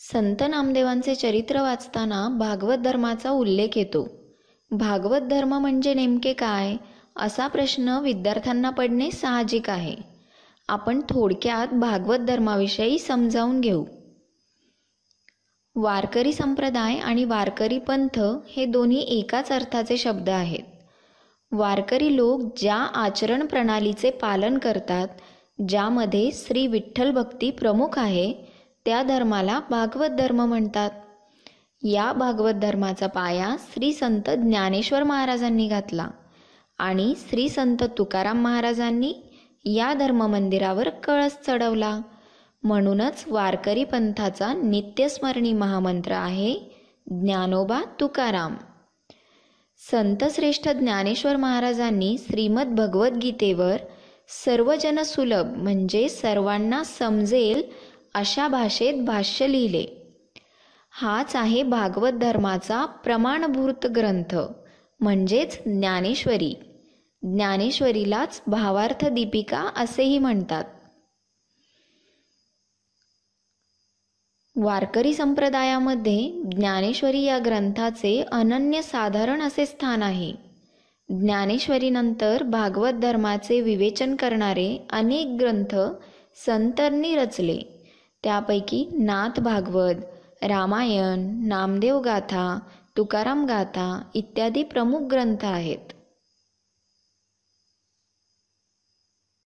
संत नामदेवांचे चरित्र वाचताना भागवत धर्माचा उल्लेख येतो भागवत धर्म म्हणजे नेमके काय असा प्रश्न विद्यार्थ्यांना पडणे साहजिक आहे आपण थोडक्यात भागवत धर्माविषयी समजावून घेऊ वारकरी संप्रदाय आणि वारकरी पंथ हे दोन्ही एकाच अर्थाचे शब्द आहेत वारकरी लोक ज्या आचरण प्रणालीचे पालन करतात ज्यामध्ये श्री विठ्ठल भक्ती प्रमुख आहे त्या धर्माला भागवत धर्म म्हणतात या भागवत धर्माचा पाया श्री संत ज्ञानेश्वर महाराजांनी घातला आणि श्री संत तुकाराम महाराजांनी या धर्म मंदिरावर कळस चढवला म्हणूनच वारकरी पंथाचा नित्यस्मरणी महामंत्र आहे ज्ञानोबा तुकाराम संत श्रेष्ठ ज्ञानेश्वर महाराजांनी श्रीमद भगवद्गीतेवर सर्वजनसुलभ म्हणजे सर्वांना समजेल अशा भाषेत भाष्य लिहिले हाच आहे भागवत धर्माचा प्रमाणभूत ग्रंथ म्हणजेच ज्ञानेश्वरी ज्ञानेश्वरीलाच भावार्थ दीपिका असेही म्हणतात वारकरी संप्रदायामध्ये ज्ञानेश्वरी या ग्रंथाचे अनन्य साधारण असे स्थान आहे ज्ञानेश्वरीनंतर भागवत धर्माचे विवेचन करणारे अनेक ग्रंथ संतांनी रचले त्यापैकी नाथ भागवत रामायण नामदेव गाथा तुकाराम गाथा इत्यादी प्रमुख ग्रंथ आहेत